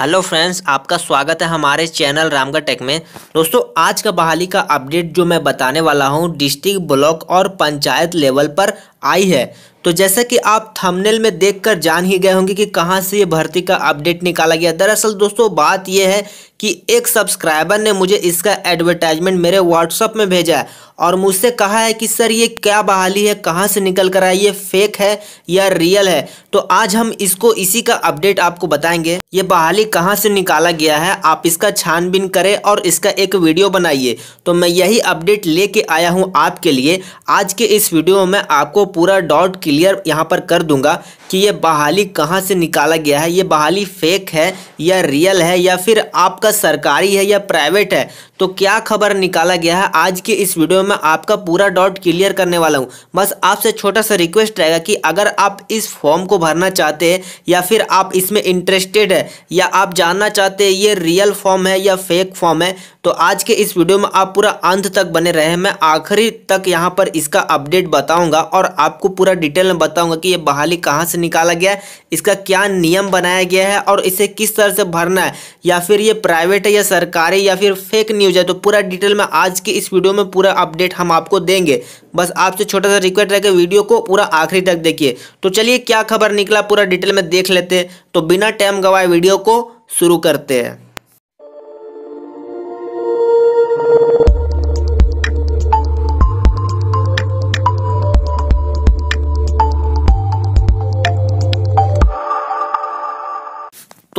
hello friends आपका स्वागत है हमारे चैनल रामगढ़ टेक में दोस्तों आज का बहाली का अपडेट जो मैं बताने वाला हूं डिस्ट्रिक्ट ब्लॉक और पंचायत लेवल पर आई है तो जैसा कि आप थंबनेल में देखकर जान ही गए होंगे कि कहां से ये भर्ती का अपडेट निकाला गया दरअसल दोस्तों बात यह है कि एक सब्सक्राइबर ने मुझे इसका एडवर्टाइजमेंट मेरे व्हाट्सअप में भेजा है और मुझसे कहा है कि सर ये क्या बहाली है कहाँ से निकल कर आई ये फेक है या रियल है तो आज हम इसको इसी का अपडेट आपको बताएंगे ये बहाली कहाँ से निकाला गया है आप इसका छानबीन करें और इसका एक वीडियो बनाइए तो मैं यही अपडेट लेके आया हूँ आपके लिए आज के इस वीडियो में आपको पूरा डॉट क्लियर यहाँ पर कर दूंगा कि ये बहाली कहाँ से निकाला गया है ये बहाली फेक है या रियल है या फिर आपका सरकारी है या प्राइवेट है तो क्या खबर निकाला गया है आज की इस वीडियो में आपका पूरा डॉट क्लियर करने वाला हूँ बस आपसे छोटा सा रिक्वेस्ट रहेगा कि अगर आप इस फॉर्म को भरना चाहते हैं या फिर आप इसमें इंटरेस्टेड है या आप जानना चाहते हैं ये रियल फॉर्म है या फेक फॉर्म है तो आज के इस वीडियो में आप पूरा अंत तक बने रहे मैं आखिरी तक यहाँ पर इसका अपडेट बताऊँगा और आपको पूरा डिटेल में बताऊँगा कि ये बहाली कहाँ से निकाला गया है इसका क्या नियम बनाया गया है और इसे किस तरह से भरना है या फिर ये प्राइवेट है या सरकारी या फिर फेक न्यूज़ है तो पूरा डिटेल में आज के इस वीडियो में पूरा अपडेट हम आपको देंगे बस आपसे छोटा सा रिक्वेस्ट कि वीडियो को पूरा आखिरी तक देखिए तो चलिए क्या खबर निकला पूरा डिटेल में देख लेते हैं तो बिना टाइम गवाए वीडियो को शुरू करते हैं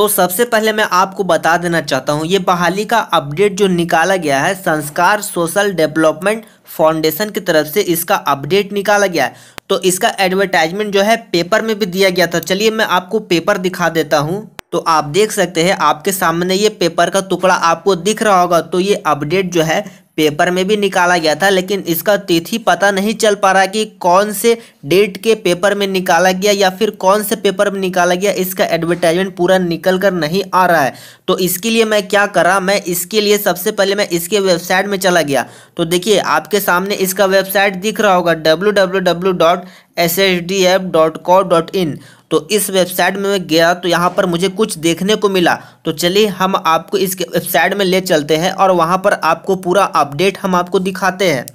तो सबसे पहले मैं आपको बता देना चाहता हूँ ये बहाली का अपडेट जो निकाला गया है संस्कार सोशल डेवलपमेंट फाउंडेशन की तरफ से इसका अपडेट निकाला गया है तो इसका एडवर्टाइजमेंट जो है पेपर में भी दिया गया था चलिए मैं आपको पेपर दिखा देता हूँ तो आप देख सकते हैं आपके सामने ये पेपर का टुकड़ा आपको दिख रहा होगा तो ये अपडेट जो है पेपर में भी निकाला गया था लेकिन इसका तिथि पता नहीं चल पा रहा कि कौन से डेट के पेपर में निकाला गया या फिर कौन से पेपर में निकाला गया इसका एडवर्टाइजमेंट पूरा निकल कर नहीं आ रहा है तो इसके लिए मैं क्या कर रहा मैं इसके लिए सबसे पहले मैं इसके वेबसाइट में चला गया तो देखिए आपके सामने इसका वेबसाइट दिख रहा होगा W W W dot S H D F dot co dot in तो इस वेबसाइट में मैं गया तो यहाँ पर मुझे कुछ देखने को मिला तो चलिए हम आपको इस वेबसाइट में ले चलते हैं और वहाँ पर आपको पूरा अपडेट हम आपको दिखाते हैं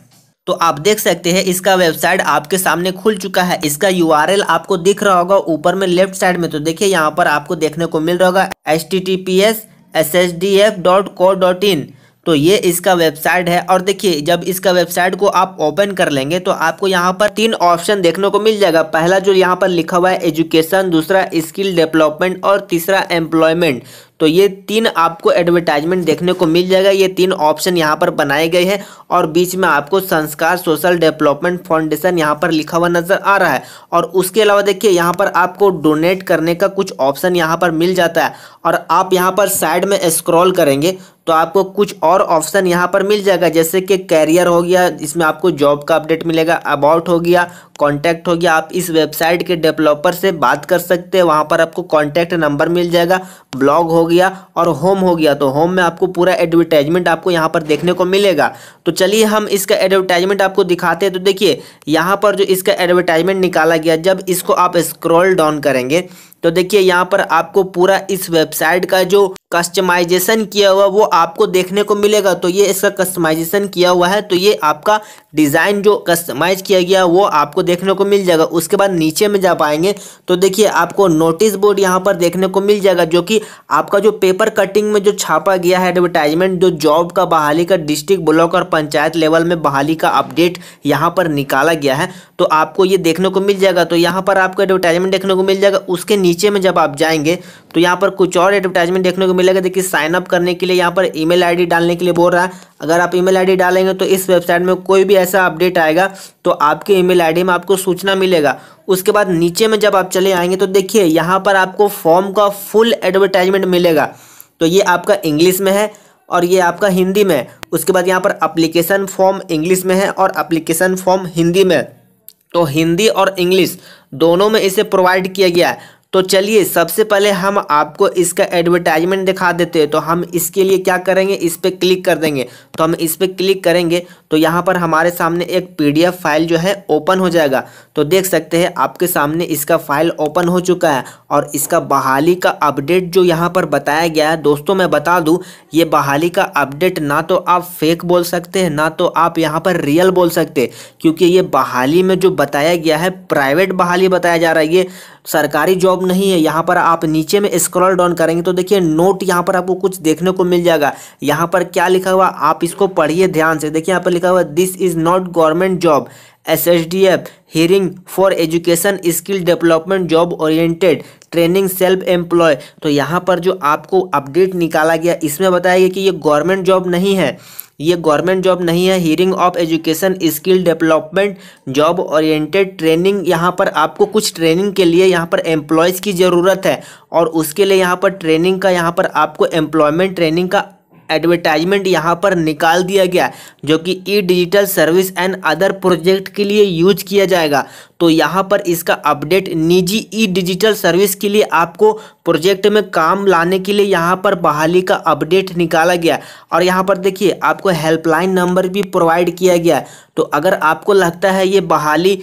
तो आप देख सकते हैं इसका वेबसाइट आपके सामने खुल चुका है इसका यू आपको दिख रहा होगा ऊपर में लेफ्ट साइड में तो देखिए यहाँ पर आपको देखने को मिल रहा होगा S T T P S S S D F dot co dot in तो ये इसका वेबसाइट है और देखिए जब इसका वेबसाइट को आप ओपन कर लेंगे तो आपको यहाँ पर तीन ऑप्शन देखने को मिल जाएगा पहला जो यहाँ पर लिखा हुआ है एजुकेशन दूसरा स्किल डेवलपमेंट और तीसरा एम्प्लॉयमेंट तो ये तीन आपको एडवर्टाइजमेंट देखने को मिल जाएगा ये तीन ऑप्शन यहाँ पर बनाए गए हैं और बीच में आपको संस्कार सोशल डेवलपमेंट फाउंडेशन यहाँ पर लिखा हुआ नजर आ रहा है और उसके अलावा देखिए यहाँ पर आपको डोनेट करने का कुछ ऑप्शन यहाँ पर मिल जाता है और आप यहाँ पर साइड में स्क्रॉल करेंगे तो आपको कुछ और ऑप्शन यहाँ पर मिल जाएगा जैसे कि कैरियर हो गया इसमें आपको जॉब का अपडेट मिलेगा अबाउट हो गया कॉन्टैक्ट हो गया आप इस वेबसाइट के डेवलपर से बात कर सकते हैं वहाँ पर आपको कॉन्टैक्ट नंबर मिल जाएगा ब्लॉग हो गया और होम हो गया तो होम में आपको पूरा एडवर्टाइजमेंट आपको यहाँ पर देखने को मिलेगा तो चलिए हम इसका एडवर्टाइजमेंट आपको दिखाते हैं तो देखिए यहाँ पर जो इसका एडवर्टाइजमेंट निकाला गया जब इसको आप स्क्रॉल डाउन करेंगे तो देखिए यहाँ पर आपको पूरा इस वेबसाइट का जो कस्टमाइजेशन किया हुआ वो आपको देखने को मिलेगा तो ये इसका कस्टमाइजेशन किया हुआ है तो ये आपका डिज़ाइन जो कस्टमाइज किया गया वो आपको देखने को मिल जाएगा उसके बाद नीचे में जा पाएंगे तो देखिए आपको नोटिस बोर्ड यहाँ पर देखने को मिल जाएगा जो कि आपका जो पेपर कटिंग में जो छापा गया है एडवर्टाइजमेंट जो जॉब का बहाली का डिस्ट्रिक्ट ब्लॉक और पंचायत लेवल में बहाली का अपडेट यहाँ पर निकाला गया है तो आपको ये देखने को मिल जाएगा तो यहाँ पर आपको एडवर्टाइजमेंट देखने को मिल जाएगा उसके नीचे में जब आप जाएंगे तो यहाँ पर कुछ और एडवर्टाइजमेंट देखने को मिलेगा देखिए साइनअप करने के लिए यहाँ पर ईमेल आईडी डालने के लिए बोल रहा है अगर आप ईमेल आईडी डालेंगे तो इस वेबसाइट में कोई भी ऐसा अपडेट आएगा तो आपके ईमेल आईडी में आपको सूचना मिलेगा उसके बाद नीचे में जब आप चले आएंगे तो देखिए यहाँ पर आपको फॉर्म का फुल एडवर्टाइजमेंट मिलेगा तो ये आपका इंग्लिश में है और ये आपका हिंदी में है उसके बाद यहाँ पर अप्लीकेशन फॉर्म इंग्लिश में है और अप्लीकेशन फॉर्म हिंदी में तो हिंदी और इंग्लिश दोनों में इसे प्रोवाइड किया गया है तो चलिए सबसे पहले हम आपको इसका एडवर्टाइजमेंट दिखा देते हैं तो हम इसके लिए क्या करेंगे इस पर क्लिक कर देंगे तो हम इस पर क्लिक करेंगे तो यहाँ पर हमारे सामने एक पीडीएफ फाइल जो है ओपन हो जाएगा तो देख सकते हैं आपके सामने इसका फाइल ओपन हो चुका है और इसका बहाली का अपडेट जो यहाँ पर बताया गया है दोस्तों मैं बता दूँ ये बहाली का अपडेट ना तो आप फेक बोल सकते हैं ना तो आप यहाँ पर रियल बोल सकते क्योंकि ये बहाली में जो बताया गया है प्राइवेट बहाली बताया जा रहा है ये सरकारी जॉब नहीं है यहाँ पर आप नीचे में स्क्रॉल डाउन करेंगे तो देखिए नोट यहाँ पर आपको कुछ देखने को मिल जाएगा यहाँ पर क्या लिखा हुआ आप इसको पढ़िए ध्यान से देखिए यहाँ पर लिखा हुआ this is not government job S H D F hiring for education skill development job oriented training self employ तो यहाँ पर जो आपको अपडेट निकाला गया इसमें बताया गया कि ये गवर्नमेंट जॉब नहीं है ये गवर्नमेंट जॉब नहीं है hiring of education skill development job oriented training यहाँ पर आपको कुछ ट्रेनिंग के लिए यहाँ पर एम्प्लॉयज़ की ज़रूरत है और उसके लिए यहाँ पर ट्रेनिंग का यहाँ पर आपको एम्प्लॉयमेंट ट्रेनिंग का एडवर्टाइजमेंट यहाँ पर निकाल दिया गया जो कि e digital service and other project के लिए यूज किया जाएगा तो यहाँ पर इसका अपडेट निजी ई डिजिटल सर्विस के लिए आपको प्रोजेक्ट में काम लाने के लिए यहाँ पर बहाली का अपडेट निकाला गया और यहाँ पर देखिए आपको हेल्पलाइन नंबर भी प्रोवाइड किया गया तो अगर आपको लगता है ये बहाली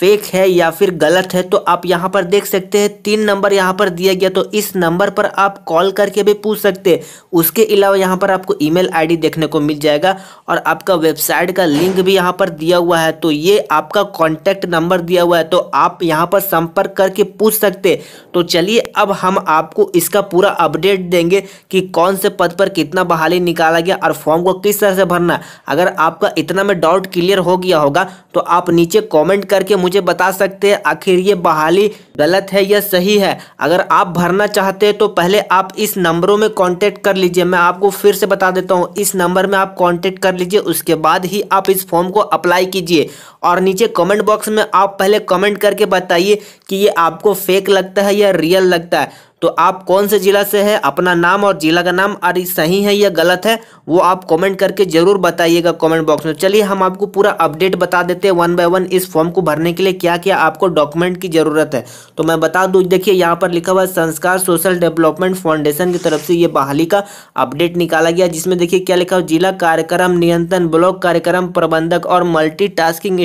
फेक है या फिर गलत है तो आप यहाँ पर देख सकते हैं तीन नंबर यहाँ पर दिया गया तो इस नंबर पर आप कॉल करके भी पूछ सकते हैं उसके अलावा यहाँ पर आपको ईमेल आईडी देखने को मिल जाएगा और आपका वेबसाइट का लिंक भी यहाँ पर दिया हुआ है तो ये आपका कॉन्टैक्ट नंबर दिया हुआ है तो आप यहाँ पर संपर्क करके पूछ सकते तो चलिए अब हम आपको इसका पूरा अपडेट देंगे कि कौन से पद पर कितना बहाली निकाला गया और फॉर्म को किस तरह से भरना अगर आपका इतना में डाउट क्लियर हो गया होगा तो आप नीचे कॉमेंट करके मुझे बता सकते हैं आखिर ये बहाली गलत है या सही है अगर आप भरना चाहते हैं तो पहले आप इस नंबरों में कांटेक्ट कर लीजिए मैं आपको फिर से बता देता हूँ इस नंबर में आप कांटेक्ट कर लीजिए उसके बाद ही आप इस फॉर्म को अप्लाई कीजिए और नीचे कमेंट बॉक्स में आप पहले कमेंट करके बताइए कि ये आपको फेक लगता है या रियल लगता है तो आप कौन से ज़िला से हैं अपना नाम और ज़िला का नाम अरे सही है या गलत है वो आप कमेंट करके ज़रूर बताइएगा कमेंट बॉक्स में चलिए हम आपको पूरा अपडेट बता देते हैं वन बाय वन इस फॉर्म को भरने के लिए क्या क्या आपको डॉक्यूमेंट की ज़रूरत है तो मैं बता दूँ देखिए यहाँ पर लिखा हुआ संस्कार सोशल डेवलपमेंट फाउंडेशन की तरफ से ये बहाली का अपडेट निकाला गया जिसमें देखिए क्या लिखा हुआ जिला कार्यक्रम नियंत्रण ब्लॉक कार्यक्रम प्रबंधक और मल्टी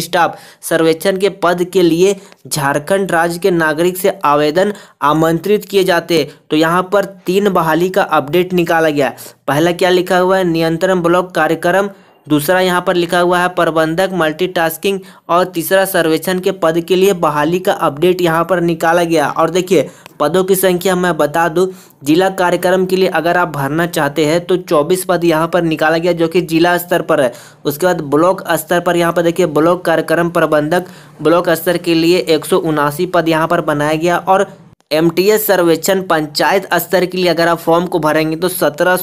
स्टाफ सर्वेक्षण के पद के लिए झारखंड राज्य के नागरिक से आवेदन आमंत्रित किए जाते तो यहाँ पर तीन बहाली का अपडेट निकाला गया पहला क्या लिखा हुआ है नियंत्रण ब्लॉक कार्यक्रम दूसरा यहाँ पर लिखा हुआ है प्रबंधक मल्टीटास्किंग और तीसरा सर्वेक्षण के पद के लिए बहाली का अपडेट यहाँ पर निकाला गया और देखिए पदों की संख्या मैं बता दूँ जिला कार्यक्रम के लिए अगर आप भरना चाहते हैं तो 24 पद यहाँ पर निकाला गया जो कि जिला स्तर पर है उसके बाद ब्लॉक स्तर पर यहाँ पर देखिए ब्लॉक कार्यक्रम प्रबंधक ब्लॉक स्तर के लिए एक पद यहाँ पर बनाया गया और एम सर्वेक्षण पंचायत स्तर के लिए अगर आप फॉर्म को भरेंगे तो सत्रह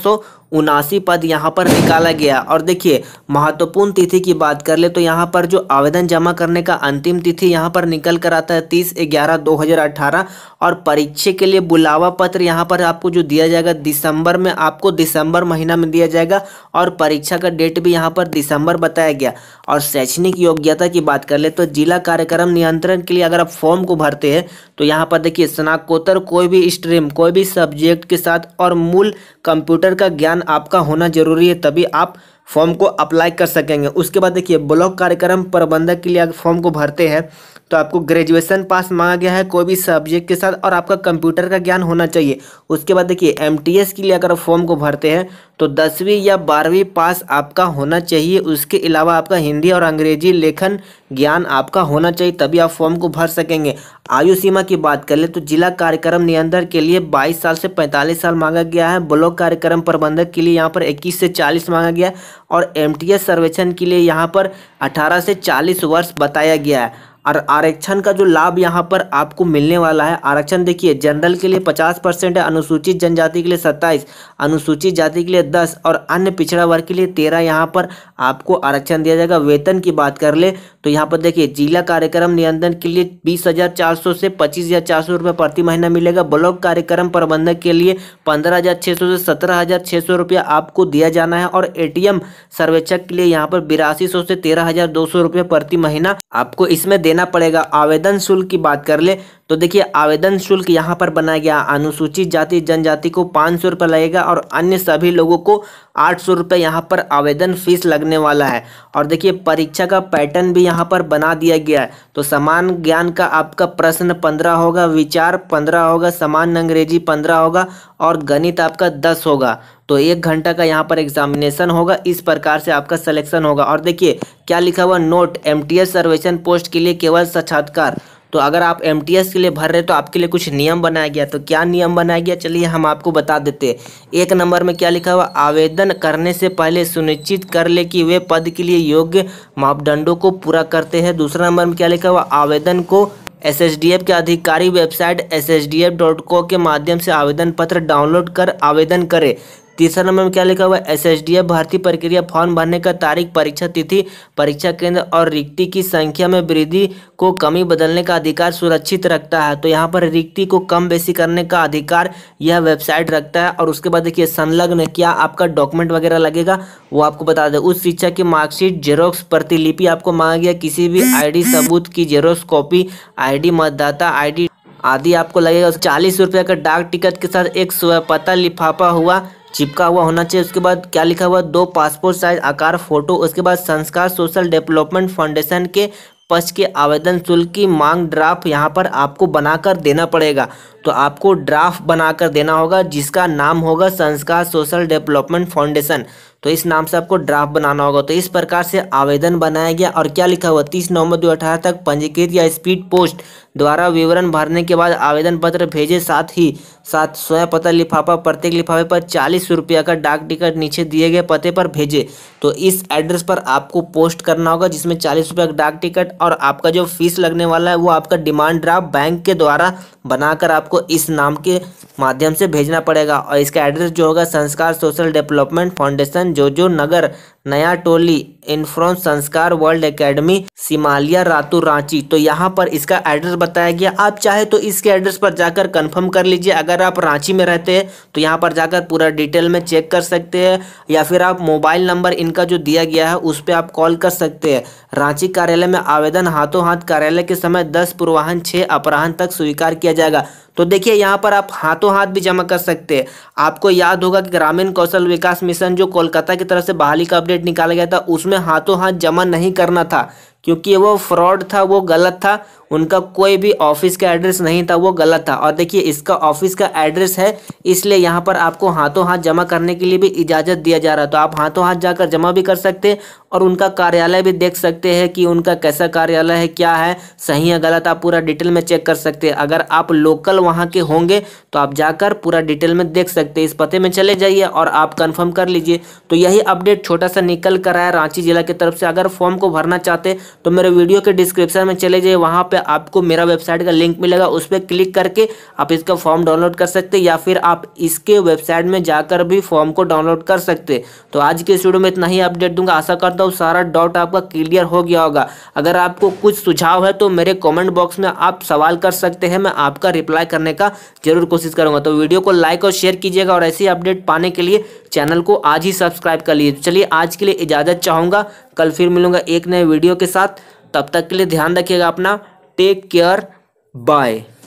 उनासी पद यहाँ पर निकाला गया और देखिए महत्वपूर्ण तिथि की बात कर ले तो यहाँ पर जो आवेदन जमा करने का अंतिम तिथि यहाँ पर निकल कर आता है तीस ग्यारह दो हज़ार अठारह और परीक्षा के लिए बुलावा पत्र यहाँ पर आपको जो दिया जाएगा दिसंबर में आपको दिसंबर महीना में दिया जाएगा और परीक्षा का डेट भी यहाँ पर दिसंबर बताया गया और शैक्षणिक योग्यता की बात कर ले तो जिला कार्यक्रम नियंत्रण के लिए अगर आप फॉर्म को भरते हैं तो यहाँ पर देखिए स्नाकोत्तर कोई भी स्ट्रीम कोई भी सब्जेक्ट के साथ और मूल कंप्यूटर का ज्ञान ज्ञान आपका होना जरूरी है तभी आप फॉर्म को अप्लाई कर सकेंगे उसके बाद देखिए ब्लॉक कार्यक्रम प्रबंधक के लिए अगर फॉर्म को भरते हैं तो आपको ग्रेजुएशन पास मांगा गया है कोई भी सब्जेक्ट के साथ और आपका कंप्यूटर का ज्ञान होना चाहिए उसके बाद देखिए एमटीएस के लिए अगर फॉर्म को भरते हैं तो दसवीं या बारहवीं पास आपका होना चाहिए उसके अलावा आपका हिंदी और अंग्रेजी लेखन ज्ञान आपका होना चाहिए तभी आप फॉर्म को भर सकेंगे आयु सीमा की बात कर ले तो जिला कार्यक्रम नियंत्रण के लिए बाईस साल से पैंतालीस साल मांगा गया है ब्लॉक कार्यक्रम प्रबंधक के लिए यहाँ पर इक्कीस से चालीस मांगा गया और एमटीएस सर्वेक्षण के लिए यहाँ पर 18 से 40 वर्ष बताया गया है और आरक्षण का जो लाभ यहाँ पर आपको मिलने वाला है आरक्षण देखिए जनरल के लिए पचास परसेंट है अनुसूचित जनजाति के लिए सत्ताईस अनुसूचित जाति के लिए दस और अन्य पिछड़ा वर्ग के लिए तेरह यहाँ पर आपको आरक्षण दिया जाएगा वेतन की बात कर ले तो यहाँ पर देखिए जिला कार्यक्रम नियंत्रण के लिए बीस हज़ार चार सौ से पच्चीस हज़ार चार सौ रुपये प्रति महीना मिलेगा ब्लॉक कार्यक्रम प्रबंधक के लिए पंद्रह हज़ार छः सौ से सत्रह हज़ार छः सौ रुपया आपको दिया जाना है और एटीएम सर्वेक्षक के लिए यहाँ पर बिरासी सौ से तेरह हज़ार दो सौ रुपये प्रति महीना आपको इसमें देना देना पड़ेगा आवेदन शुल्क की बात कर ले तो देखिए आवेदन शुल्क यहाँ पर बनाया गया अनुसूचित जाति जनजाति को पाँच सौ रुपये लगेगा और अन्य सभी लोगों को आठ सौ रुपये यहाँ पर आवेदन फीस लगने वाला है और देखिए परीक्षा का पैटर्न भी यहाँ पर बना दिया गया है तो समान ज्ञान का आपका प्रश्न पंद्रह होगा विचार पंद्रह होगा समान अंग्रेजी पंद्रह होगा और गणित आपका दस होगा तो एक घंटा का यहाँ पर एग्जामिनेशन होगा इस प्रकार से आपका सिलेक्शन होगा और देखिए क्या लिखा हुआ नोट एम टी पोस्ट के लिए केवल साक्षात्कार तो अगर आप एम के लिए भर रहे तो आपके लिए कुछ नियम बनाया गया तो क्या नियम बनाया गया चलिए हम आपको बता देते हैं एक नंबर में क्या लिखा हुआ आवेदन करने से पहले सुनिश्चित कर ले कि वे पद के लिए योग्य मापदंडों को पूरा करते हैं दूसरा नंबर में क्या लिखा हुआ आवेदन को एस डी एफ के अधिकारी website S D F dot के माध्यम से आवेदन पत्र डाउनलोड कर आवेदन करें तीसरा नंबर में क्या लिखा हुआ है एस भर्ती प्रक्रिया फॉर्म भरने का तारीख परीक्षा तिथि परीक्षा केंद्र और रिक्ति की संख्या में वृद्धि को कमी बदलने का अधिकार सुरक्षित रखता है तो यहाँ पर रिक्ति को कम बेसी करने का अधिकार यह वेबसाइट रखता है और उसके बाद देखिए संलग्न क्या आपका डॉक्यूमेंट वगैरह लगेगा वो आपको बता दें उस शिक्षा की मार्कशीट जेरोक्स प्रतिलिपि आपको मांगा गया किसी भी आई सबूत की जेरोक्स कॉपी आईडी मतदाता आई आदि आपको लगेगा चालीस रुपये का डाक टिकट के साथ एक पता लिफाफा हुआ चिपका हुआ होना चाहिए उसके बाद क्या लिखा हुआ दो पासपोर्ट साइज आकार फोटो उसके बाद संस्कार सोशल डेवलपमेंट फाउंडेशन के पक्ष के आवेदन शुल्क की मांग ड्राफ्ट यहाँ पर आपको बनाकर देना पड़ेगा तो आपको ड्राफ्ट बनाकर देना होगा जिसका नाम होगा संस्कार सोशल डेवलपमेंट फाउंडेशन तो इस नाम से आपको ड्राफ्ट बनाना होगा तो इस प्रकार से आवेदन बनाया गया और क्या लिखा हुआ तीस नवंबर दो तक पंजीकृत या स्पीड पोस्ट द्वारा विवरण भरने के बाद आवेदन पत्र भेजे साथ ही साथ स्वयं पता लिफाफा प्रत्येक लिफाफे पर चालीस रुपया का डाक टिकट नीचे दिए गए पते पर भेजे तो इस एड्रेस पर आपको पोस्ट करना होगा जिसमें चालीस रुपये का डाक टिकट और आपका जो फीस लगने वाला है वो आपका डिमांड ड्राफ्ट बैंक के द्वारा बनाकर आपको इस नाम के माध्यम से भेजना पड़ेगा और इसका एड्रेस जो होगा संस्कार सोशल डेवलपमेंट फाउंडेशन जो जो नगर नया Toli in front Sanskar World Academy Simalia Ratu Ranchi तो यहाँ पर इसका एड्रेस बताया गया आप चाहे तो इसके एड्रेस पर जाकर कंफर्म कर लीजिए अगर आप रांची में रहते हैं तो यहाँ पर जाकर पूरा डिटेल में चेक कर सकते हैं या फिर आप मोबाइल नंबर इनका जो दिया गया है उस पर आप कॉल कर सकते हैं रांची कार्यालय में आवेदन हाथों हाथ कार्यालय के समय दस पूर्वाहन छः अपराहन तक स्वीकार किया जाएगा तो देखिए यहाँ पर आप हाथों हाथ भी जमा कर सकते हैं आपको याद होगा कि ग्रामीण कौशल विकास मिशन जो कोलकाता की तरफ से बहाली का अपडेट निकाला गया था उसमें हाथों हाथ जमा नहीं करना था क्योंकि वो फ्रॉड था वो गलत था उनका कोई भी ऑफिस का एड्रेस नहीं था वो गलत था और देखिए इसका ऑफिस का एड्रेस है इसलिए यहाँ पर आपको हाथों हाथ जमा करने के लिए भी इजाज़त दिया जा रहा है तो आप हाथों हाथ जाकर जमा भी कर सकते हैं और उनका कार्यालय भी देख सकते हैं कि उनका कैसा कार्यालय है क्या है सही है गलत आप पूरा डिटेल में चेक कर सकते हैं अगर आप लोकल वहाँ के होंगे तो आप जाकर पूरा डिटेल में देख सकते हैं इस पते में चले जाइए और आप कन्फर्म कर लीजिए तो यही अपडेट छोटा सा निकल कर आया रांची ज़िला की तरफ से अगर फॉर्म को भरना चाहते तो मेरे वीडियो के डिस्क्रिप्शन में चले जाइए वहाँ पर आपको मेरा वेबसाइट का लिंक मिलेगा उस पर क्लिक करके आप इसका फॉर्म डाउनलोड कर सकते या फिर आप इसके वेबसाइट में जाकर भी फॉर्म को डाउनलोड कर सकते तो आज के स्टूडियो वीडियो में इतना ही अपडेट दूंगा आशा करता हूँ सारा डाउट आपका क्लियर हो गया होगा अगर आपको कुछ सुझाव है तो मेरे कमेंट बॉक्स में आप सवाल कर सकते हैं मैं आपका रिप्लाई करने का जरूर कोशिश करूंगा तो वीडियो को लाइक और शेयर कीजिएगा और ऐसी अपडेट पाने के लिए चैनल को आज ही सब्सक्राइब कर लीजिए तो चलिए आज के लिए इजाज़त चाहूंगा कल फिर मिलूंगा एक नए वीडियो के साथ तब तक के लिए ध्यान रखिएगा अपना टेक केयर बाय